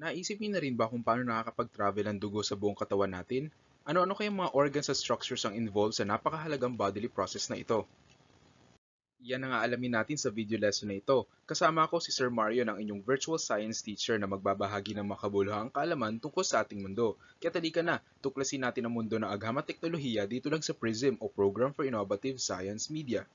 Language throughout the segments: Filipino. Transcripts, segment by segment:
Naisip niyo na rin ba kung paano nakakapag-travel ang dugo sa buong katawan natin? Ano-ano kayang mga organs at structures ang involved sa napakahalagang bodily process na ito? Yan ang aalamin natin sa video lesson na ito. Kasama ko si Sir Mario ng inyong virtual science teacher na magbabahagi ng makabuluhang kaalaman tungkol sa ating mundo. Kaya talika na, tuklasin natin ang mundo ng agham at teknolohiya dito lang sa PRISM o Program for Innovative Science Media.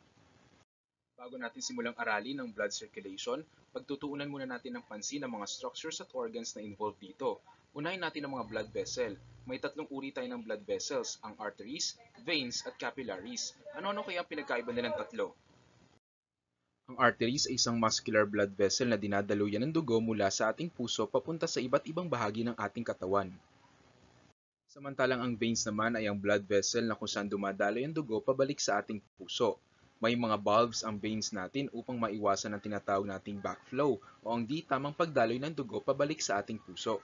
Bago natin simulang aralin ang blood circulation, pagtutuunan muna natin ng pansin ang mga structures at organs na involved dito. Unahin natin ang mga blood vessel. May tatlong uri tayo ng blood vessels, ang arteries, veins, at capillaries. Ano-ano kaya ang pinagkaiba nilang tatlo? Ang arteries ay isang muscular blood vessel na dinadaluyan ng dugo mula sa ating puso papunta sa iba't ibang bahagi ng ating katawan. Samantalang ang veins naman ay ang blood vessel na kung saan dumadaloy ang dugo pabalik sa ating puso. May mga valves ang veins natin upang maiwasan ang tinatawag nating backflow o ang di tamang pagdaloy ng dugo pabalik sa ating puso.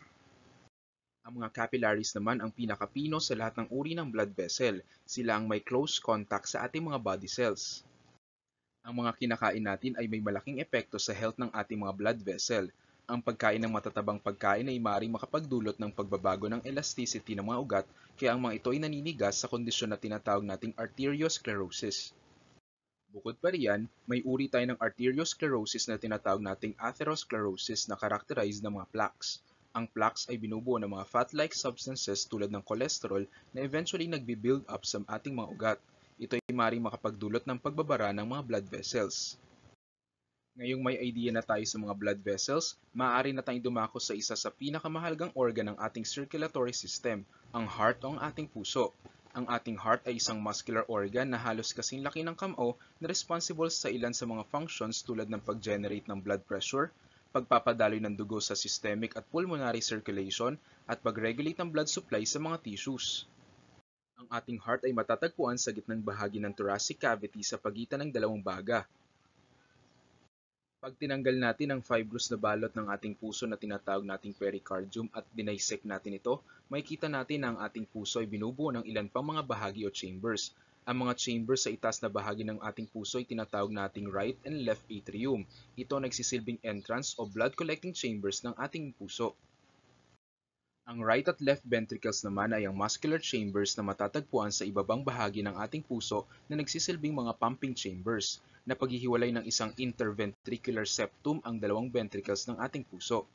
Ang mga capillaries naman ang pinakapino sa lahat ng uri ng blood vessel. Sila ang may close contact sa ating mga body cells. Ang mga kinakain natin ay may malaking epekto sa health ng ating mga blood vessel. Ang pagkain ng matatabang pagkain ay maaaring makapagdulot ng pagbabago ng elasticity ng mga ugat, kaya ang mga ito ay naninigas sa kondisyon na tinatawag nating arteriosclerosis. Bukod pa riyan, may uri tayo ng arteriosclerosis na tinatawag nating atherosclerosis na characterized ng mga plaques. Ang plaques ay binubuo ng mga fat-like substances tulad ng cholesterol na eventually nagbi-build up sa ating mga ugat. Ito ay maaaring makapagdulot ng pagbabara ng mga blood vessels. Ngayong may idea na tayo sa mga blood vessels, maaari na tayong dumako sa isa sa pinakamahalagang organ ng ating circulatory system, ang heart o ang ating puso. Ang ating heart ay isang muscular organ na halos kasing laki ng kamao na responsible sa ilan sa mga functions tulad ng pag-generate ng blood pressure, pagpapadaloy ng dugo sa systemic at pulmonary circulation, at pag-regulate ng blood supply sa mga tissues. Ang ating heart ay matatagpuan sa gitnang bahagi ng thoracic cavity sa pagitan ng dalawang baga, pag tinanggal natin ang fibrous na balot ng ating puso na tinatawag nating pericardium at dinisect natin ito, makikita natin na ang ating puso ay binubuo ng ilan pang mga bahagi o chambers. Ang mga chambers sa itaas na bahagi ng ating puso ay tinatawag nating right and left atrium. Ito nagsisilbing entrance o blood collecting chambers ng ating puso. Ang right at left ventricles naman ay ang muscular chambers na matatagpuan sa ibabang bahagi ng ating puso na nagsisilbing mga pumping chambers na paghihiwalay ng isang interventricular septum ang dalawang ventricles ng ating puso.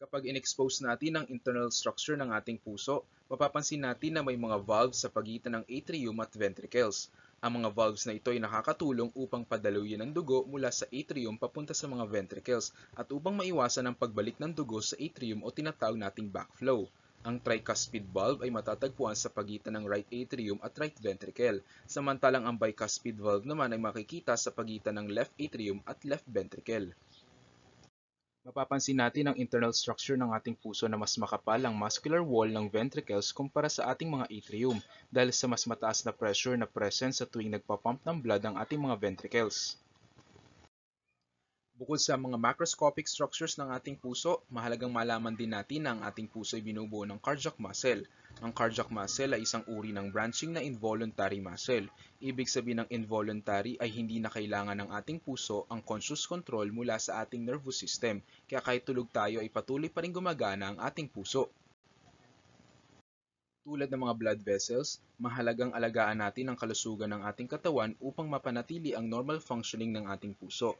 Kapag inexpose natin ang internal structure ng ating puso, mapapansin natin na may mga valves sa pagitan ng atrium at ventricles. Ang mga valves na ito ay nakakatulong upang padaluyin ang dugo mula sa atrium papunta sa mga ventricles at upang maiwasan ang pagbalik ng dugo sa atrium o tinatawag nating backflow. Ang tricuspid valve ay matatagpuan sa pagitan ng right atrium at right ventricle, samantalang ang bicuspid valve naman ay makikita sa pagitan ng left atrium at left ventricle. Mapapansin natin ang internal structure ng ating puso na mas makapal ang muscular wall ng ventricles kumpara sa ating mga atrium dahil sa mas mataas na pressure na present sa tuwing nagpapump ng blood ang ating mga ventricles. Bukod sa mga macroscopic structures ng ating puso, mahalagang malaman din natin na ang ating puso ay binubuo ng cardiac muscle. Ang cardiac muscle ay isang uri ng branching na involuntary muscle. Ibig sabihin ng involuntary ay hindi na kailangan ng ating puso ang conscious control mula sa ating nervous system. Kaya kahit tulog tayo ay patuloy pa rin gumagana ang ating puso. Tulad ng mga blood vessels, mahalagang alagaan natin ang kalusugan ng ating katawan upang mapanatili ang normal functioning ng ating puso.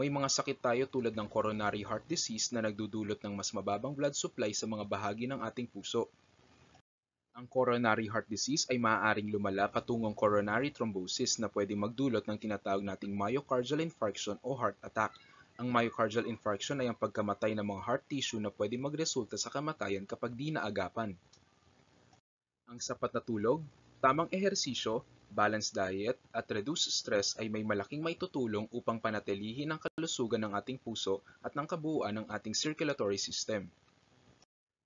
May mga sakit tayo tulad ng coronary heart disease na nagdudulot ng mas mababang blood supply sa mga bahagi ng ating puso. Ang coronary heart disease ay maaaring lumala patungong coronary thrombosis na pwedeng magdulot ng tinatawag nating myocardial infarction o heart attack. Ang myocardial infarction ay ang pagkamatay ng mga heart tissue na pwedeng magresulta sa kamatayan kapag di naagapan. Ang sapat na tulog, tamang ehersisyo, balanced diet, at reduced stress ay may malaking maitutulong upang panatilihin ang kalusugan ng ating puso at ng kabuuan ng ating circulatory system.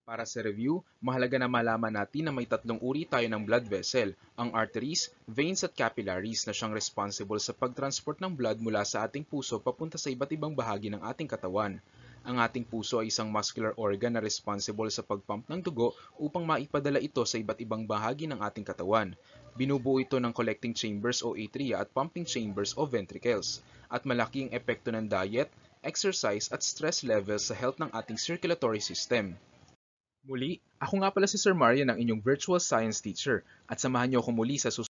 Para sa review, mahalaga na malaman natin na may tatlong uri tayo ng blood vessel, ang arteries, veins at capillaries na siyang responsible sa pagtransport ng blood mula sa ating puso papunta sa iba't ibang bahagi ng ating katawan. Ang ating puso ay isang muscular organ na responsible sa pagpump ng dugo upang maipadala ito sa iba't ibang bahagi ng ating katawan. Binubuo ito ng collecting chambers o atria at pumping chambers o ventricles. At malaki ang epekto ng diet, exercise at stress levels sa health ng ating circulatory system. Muli, ako nga pala si Sir Marian ang inyong virtual science teacher at samahan niyo ako muli sa susunod